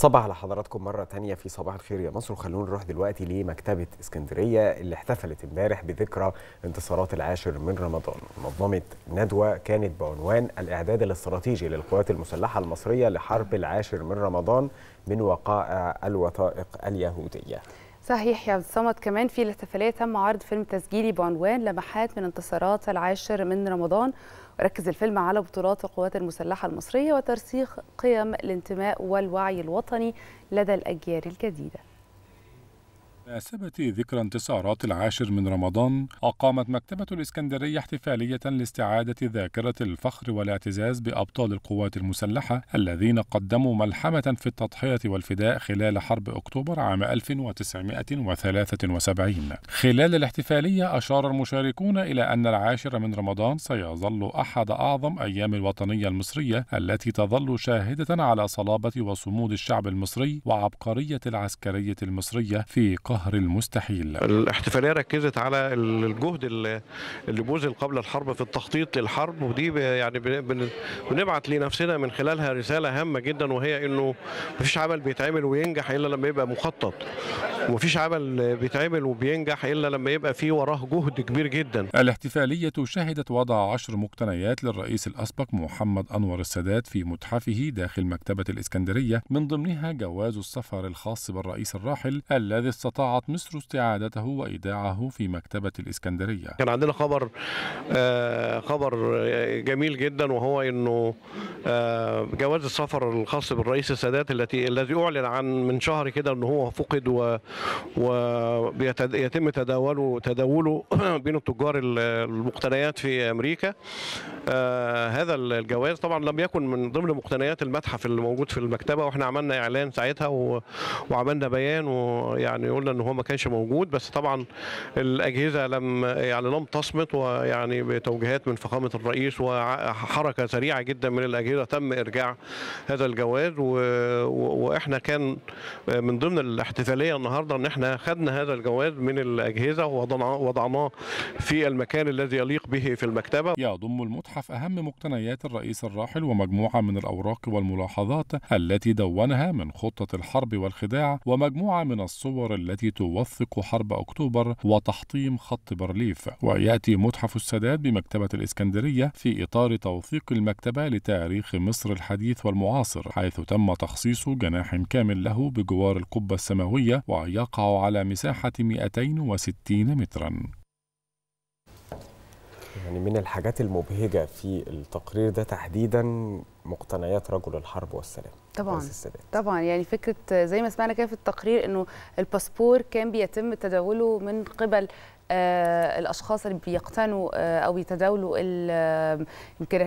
صباح على حضراتكم مرة تانية في صباح الخير يا مصر وخلونا نروح دلوقتي لمكتبة اسكندرية اللي احتفلت امبارح بذكرى انتصارات العاشر من رمضان منظمة ندوة كانت بعنوان الإعداد الاستراتيجي للقوات المسلحة المصرية لحرب العاشر من رمضان من وقائع الوثائق اليهودية صحيح يا عبد الصمد كمان في الاحتفاليه تم عرض فيلم تسجيلي بعنوان لمحات من انتصارات العاشر من رمضان ركز الفيلم على بطولات القوات المسلحة المصرية وترسيخ قيم الانتماء والوعي الوطني لدى الأجيال الجديدة بمناسبة ذكرى انتصارات العاشر من رمضان أقامت مكتبة الإسكندرية احتفالية لاستعادة ذاكرة الفخر والاعتزاز بأبطال القوات المسلحة الذين قدموا ملحمة في التضحية والفداء خلال حرب أكتوبر عام 1973 خلال الاحتفالية أشار المشاركون إلى أن العاشر من رمضان سيظل أحد أعظم أيام الوطنية المصرية التي تظل شاهدة على صلابة وصمود الشعب المصري وعبقرية العسكرية المصرية في قهر نهر المستحيل الاحتفالية ركزت على الجهد اللي بذل قبل الحرب في التخطيط للحرب ودي يعني بنبعت لنفسنا من خلالها رسالة هامة جدا وهي انه مفيش عمل بيتعمل وينجح الا لما يبقى مخطط ومفيش عمل بيتعمل وبينجح الا لما يبقى فيه وراه جهد كبير جدا الاحتفالية شهدت وضع عشر مقتنيات للرئيس الأسبق محمد أنور السادات في متحفه داخل مكتبة الإسكندرية من ضمنها جواز السفر الخاص بالرئيس الراحل الذي استطاع استطاعت مصر استعادته وإيداعه في مكتبة الإسكندرية كان عندنا خبر آه، خبر جميل جدا وهو أنه آه، جواز السفر الخاص بالرئيس السادات التي الذي أعلن عن من شهر كده أنه هو فقد و ويتم تداوله تداوله بين التجار المقتنيات في أمريكا آه، هذا الجواز طبعا لم يكن من ضمن مقتنيات المتحف اللي موجود في المكتبة واحنا عملنا إعلان ساعتها وعملنا بيان ويعني قلنا ان ان هو ما كانش موجود بس طبعا الاجهزه لم يعني لم تصمت ويعني بتوجيهات من فخامه الرئيس وحركه سريعه جدا من الاجهزه تم ارجاع هذا الجواز و... واحنا كان من ضمن الاحتفاليه النهارده ان احنا خدنا هذا الجواز من الاجهزه ووضعناه في المكان الذي يليق به في المكتبه. يضم المتحف اهم مقتنيات الرئيس الراحل ومجموعه من الاوراق والملاحظات التي دونها من خطه الحرب والخداع ومجموعه من الصور التي التي توثق حرب أكتوبر وتحطيم خط برليف ويأتي متحف السادات بمكتبة الإسكندرية في إطار توثيق المكتبة لتاريخ مصر الحديث والمعاصر حيث تم تخصيص جناح كامل له بجوار القبة السماوية ويقع على مساحة 260 مترا يعني من الحاجات المبهجة في التقرير ده تحديدا مقتنيات رجل الحرب والسلام طبعا طبعا يعني فكرة زي ما سمعنا كده في التقرير انه الباسبور كان بيتم تداوله من قبل آه الاشخاص اللي بيقتنوا آه او يتداولوا آه، يمكن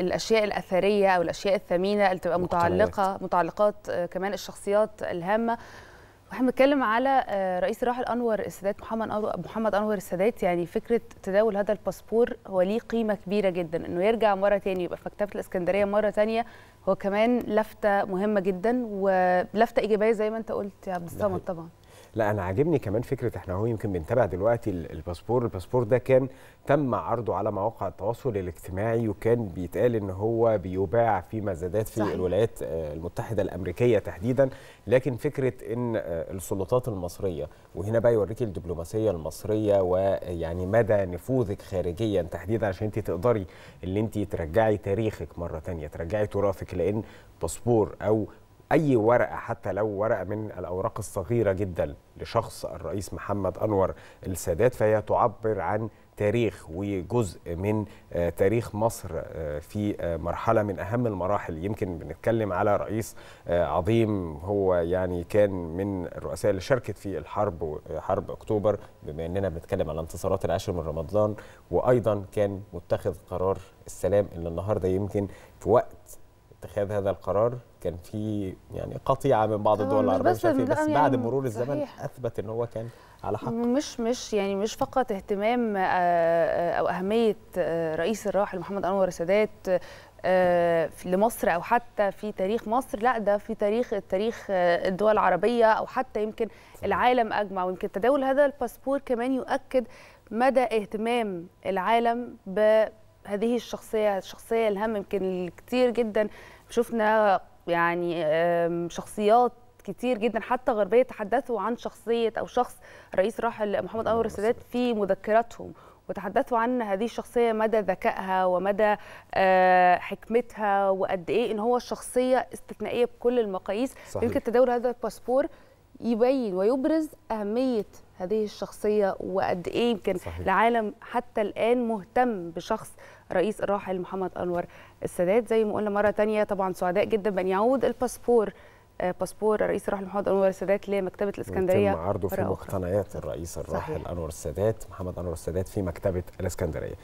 الاشياء الاثريه او الاشياء الثمينه اللي تبقى مقتنيات. متعلقه متعلقات آه كمان الشخصيات الهامه واحنا بنتكلم على آه، رئيس الراحل انور السادات محمد محمد انور السادات يعني فكره تداول هذا الباسبور هو ليه قيمه كبيره جدا انه يرجع مره تاني يبقى في مكتبه الاسكندريه مره تانيه هو كمان لفته مهمه جدا ولفته ايجابيه زي ما انت قلت يا عبد الصمد نعم. طبعا لا انا عاجبني كمان فكره احنا اهو يمكن بنتابع دلوقتي الباسبور الباسبور ده كان تم عرضه على مواقع التواصل الاجتماعي وكان بيتقال ان هو بيباع في مزادات في صحيح. الولايات آه، المتحده الامريكيه تحديدا لكن فكره ان آه، السلطات المصريه وهنا بقى يوريكي الدبلوماسيه المصريه ويعني مدى نفوذك خارجيا تحديدا عشان انت تقدري ان انت ترجعي تاريخك مره ثانيه ترجعي تراثك لان باسبور او اي ورقه حتى لو ورقه من الاوراق الصغيره جدا لشخص الرئيس محمد انور السادات فهي تعبر عن تاريخ وجزء من آه، تاريخ مصر آه، في آه، مرحله من اهم المراحل يمكن بنتكلم على رئيس عظيم هو يعني كان من الرؤساء اللي شاركت في الحرب حرب اكتوبر بما اننا بنتكلم على انتصارات العاشر من رمضان وايضا كان متخذ قرار السلام اللي النهارده يمكن في وقت اتخاذ هذا القرار كان في يعني قطيعه من بعض آه، الدول العربيه بس, بس يعني بعد مرور الزمن صحيح. اثبت ان هو كان على حق مش مش يعني مش فقط اهتمام آه، آه، او اهميه رئيس الراحل محمد انور السادات لمصر او حتى في تاريخ مصر لا ده في تاريخ التاريخ الدول العربيه او حتى يمكن العالم اجمع ويمكن تداول هذا الباسبور كمان يؤكد مدى اهتمام العالم ب هذه الشخصيه الشخصيه الهام يمكن كتير جدا شفنا يعني شخصيات كتير جدا حتى غربيه تحدثوا عن شخصيه او شخص رئيس راحل محمد انور السادات في مذكراتهم وتحدثوا عن هذه الشخصيه مدى ذكائها ومدى آه، حكمتها وقد ايه ان هو شخصيه استثنائيه بكل المقاييس يمكن تداول هذا الباسبور يبين ويبرز اهميه هذه الشخصيه وقد ايه يمكن العالم حتى الان مهتم بشخص رئيس الراحل محمد انور السادات زي ما قلنا مره ثانيه طبعا سعداء جدا بان يعود الباسبور آه، باسبور رئيس الراحل محمد انور السادات لمكتبه الاسكندريه تم عرضه في مقتنيات الرئيس الراحل صحيح. انور السادات محمد انور السادات في مكتبه الاسكندريه